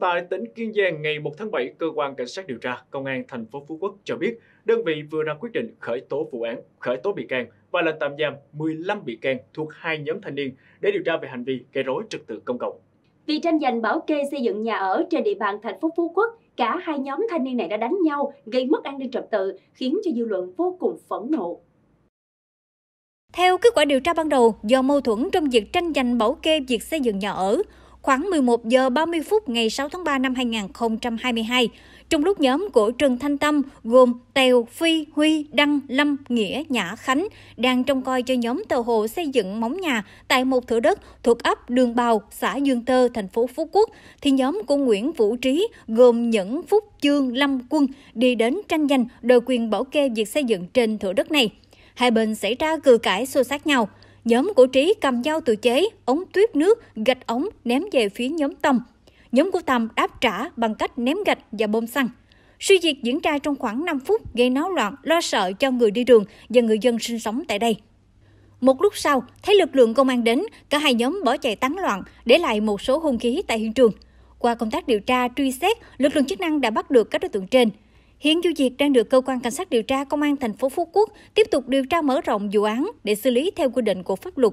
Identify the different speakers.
Speaker 1: Tại tỉnh Kiên Giang, ngày 1 tháng 7, cơ quan cảnh sát điều tra Công an thành phố Phú Quốc cho biết, đơn vị vừa ra quyết định khởi tố vụ án, khởi tố bị can và lệnh tạm giam 15 bị can thuộc hai nhóm thanh niên để điều tra về hành vi gây rối trật tự công cộng.
Speaker 2: Vì tranh giành bảo kê xây dựng nhà ở trên địa bàn thành phố Phú Quốc, cả hai nhóm thanh niên này đã đánh nhau, gây mất an ninh trật tự, khiến cho dư luận vô cùng phẫn nộ.
Speaker 3: Theo kết quả điều tra ban đầu, do mâu thuẫn trong việc tranh giành bảo kê việc xây dựng nhà ở, khoảng 11 giờ 30 phút ngày 6 tháng 3 năm 2022, trong lúc nhóm của Trần Thanh Tâm gồm Tèo, Phi, Huy, Đăng, Lâm, Nghĩa, Nhã, Khánh đang trông coi cho nhóm tàu hồ xây dựng móng nhà tại một thửa đất thuộc ấp Đường Bào, xã Dương Tơ, thành phố Phú Quốc, thì nhóm của Nguyễn Vũ Trí gồm Nhẫn, Phúc, Chương, Lâm, Quân đi đến tranh giành đòi quyền bảo kê việc xây dựng trên thửa đất này. Hai bên xảy ra cự cãi xô xát nhau – Nhóm của Trí cầm dao tự chế, ống tuyếp nước, gạch ống ném về phía nhóm Tâm. Nhóm của Tâm đáp trả bằng cách ném gạch và bom xăng. Sự việc diễn ra trong khoảng 5 phút gây náo loạn, lo sợ cho người đi đường và người dân sinh sống tại đây. Một lúc sau, thấy lực lượng công an đến, cả hai nhóm bỏ chạy tán loạn, để lại một số hung khí tại hiện trường. Qua công tác điều tra, truy xét, lực lượng chức năng đã bắt được các đối tượng trên. Hiện vụ việc đang được cơ quan cảnh sát điều tra công an thành phố Phú Quốc tiếp tục điều tra mở rộng vụ án để xử lý theo quy định của pháp luật.